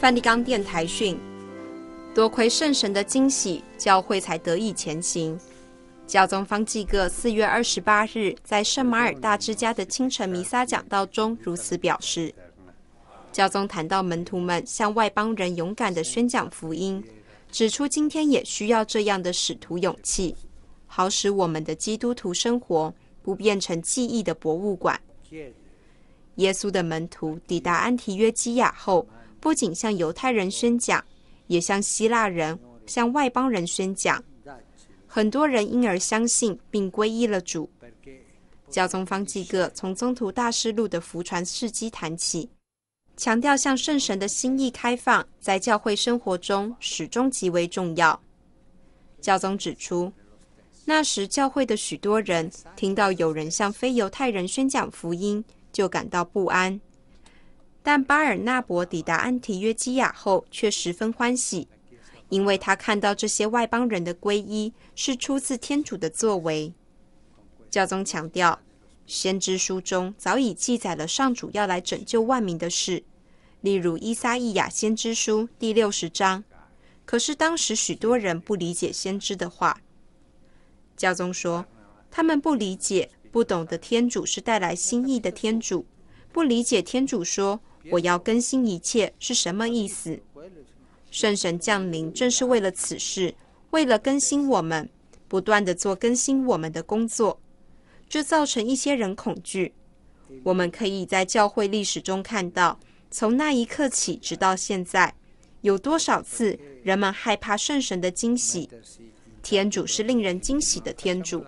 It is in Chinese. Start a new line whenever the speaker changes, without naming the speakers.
梵蒂冈电台讯：多亏圣神的惊喜，教会才得以前行。教宗方济各四月二十八日在圣马尔大之家的清晨弥撒讲道中如此表示：教宗谈到门徒们向外邦人勇敢的宣讲福音，指出今天也需要这样的使徒勇气，好使我们的基督徒生活不变成记忆的博物馆。耶稣的门徒抵达安提约基亚后。不仅向犹太人宣讲，也向希腊人、向外邦人宣讲，很多人因而相信并皈依了主。教宗方济各从宗徒大事录的福传事迹谈起，强调向圣神的心意开放在教会生活中始终极为重要。教宗指出，那时教会的许多人听到有人向非犹太人宣讲福音就感到不安。但巴尔纳伯抵达安提约基亚后，却十分欢喜，因为他看到这些外邦人的皈依是出自天主的作为。教宗强调，先知书中早已记载了上主要来拯救万民的事，例如《伊撒伊亚先知书》第六十章。可是当时许多人不理解先知的话。教宗说，他们不理解，不懂得天主是带来新意的天主，不理解天主说。我要更新一切是什么意思？圣神降临正是为了此事，为了更新我们，不断地做更新我们的工作，这造成一些人恐惧。我们可以在教会历史中看到，从那一刻起直到现在，有多少次人们害怕圣神的惊喜？天主是令人惊喜的天主。